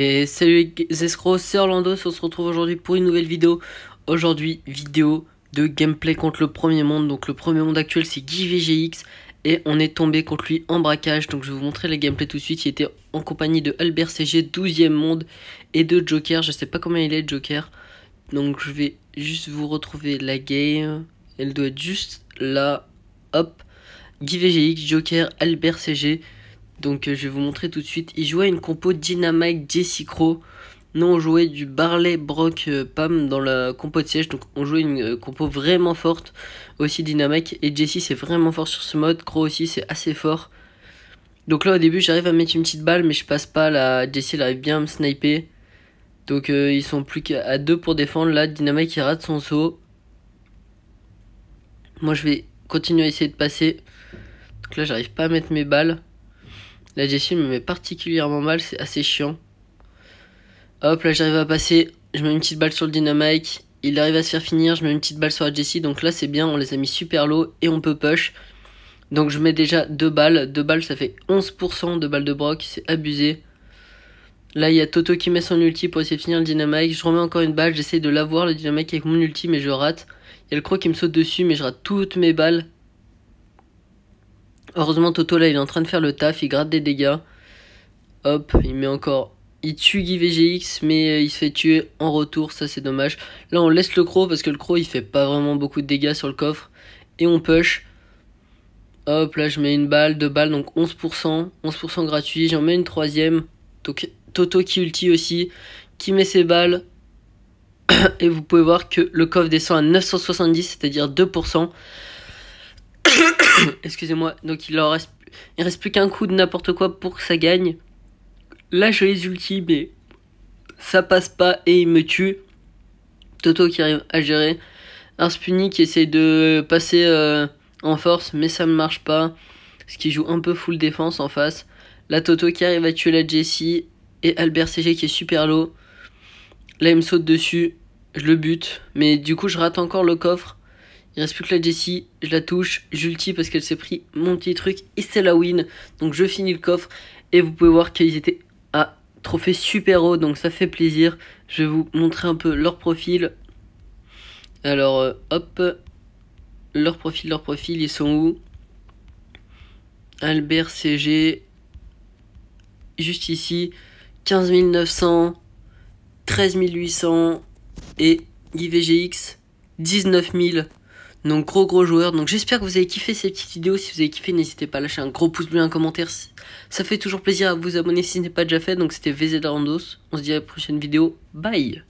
Et salut les escrocs, c'est Orlando, on se retrouve aujourd'hui pour une nouvelle vidéo. Aujourd'hui, vidéo de gameplay contre le premier monde. Donc le premier monde actuel c'est Guy VGX et on est tombé contre lui en braquage. Donc je vais vous montrer les gameplay tout de suite. Il était en compagnie de Albert CG, 12ème monde et de Joker. Je sais pas comment il est Joker. Donc je vais juste vous retrouver la game. Elle doit être juste là. Hop. Guy VGX, Joker, Albert CG. Donc euh, je vais vous montrer tout de suite. Il jouait une compo Dynamite Crow Nous on jouait du Barley Brock euh, Pam dans la compo de siège. Donc on jouait une euh, compo vraiment forte. Aussi Dynamite. Et Jesse c'est vraiment fort sur ce mode. Crow aussi c'est assez fort. Donc là au début j'arrive à mettre une petite balle mais je passe pas. La il arrive bien à me sniper. Donc ils sont plus qu'à deux pour défendre. Là Dynamite il rate son saut. Moi je vais continuer à essayer de passer. Donc là j'arrive pas à mettre mes balles. La Jessie me met particulièrement mal, c'est assez chiant. Hop, là j'arrive à passer, je mets une petite balle sur le dynamite. Il arrive à se faire finir, je mets une petite balle sur la Jessie. Donc là c'est bien, on les a mis super low et on peut push. Donc je mets déjà deux balles. deux balles ça fait 11% de balles de Brock, c'est abusé. Là il y a Toto qui met son ulti pour essayer de finir le dynamite. Je remets encore une balle, j'essaie de l'avoir le dynamite avec mon ulti mais je rate. Il y a le croc qui me saute dessus mais je rate toutes mes balles. Heureusement, Toto là, il est en train de faire le taf, il gratte des dégâts. Hop, il met encore. Il tue Guy VGX, mais euh, il se fait tuer en retour, ça c'est dommage. Là, on laisse le croc parce que le croc il fait pas vraiment beaucoup de dégâts sur le coffre. Et on push. Hop, là je mets une balle, deux balles, donc 11%. 11% gratuit, j'en mets une troisième. Toto qui ulti aussi, qui met ses balles. Et vous pouvez voir que le coffre descend à 970, c'est-à-dire 2%. Excusez-moi. Donc il leur reste, il reste plus qu'un coup de n'importe quoi pour que ça gagne. Là je les ulti mais ça passe pas et il me tue. Toto qui arrive à gérer. Arspuni qui essaie de passer euh, en force mais ça ne marche pas. Ce qui joue un peu full défense en face. La Toto qui arrive à tuer la Jessie. Et Albert CG qui est super low. Là il me saute dessus. Je le bute. Mais du coup je rate encore le coffre. Il reste plus que la Jessie, je la touche, j'ulti parce qu'elle s'est pris mon petit truc et c'est la win. Donc je finis le coffre et vous pouvez voir qu'ils étaient à trophée super haut donc ça fait plaisir. Je vais vous montrer un peu leur profil. Alors euh, hop, leur profil, leur profil, ils sont où Albert CG, juste ici, 15 900, 13 800 et IVGX 19 000. Donc gros gros joueur. Donc j'espère que vous avez kiffé cette petite vidéo Si vous avez kiffé, n'hésitez pas à lâcher un gros pouce bleu, un commentaire. Ça fait toujours plaisir à vous abonner si ce n'est pas déjà fait. Donc c'était VZ On se dit à la prochaine vidéo. Bye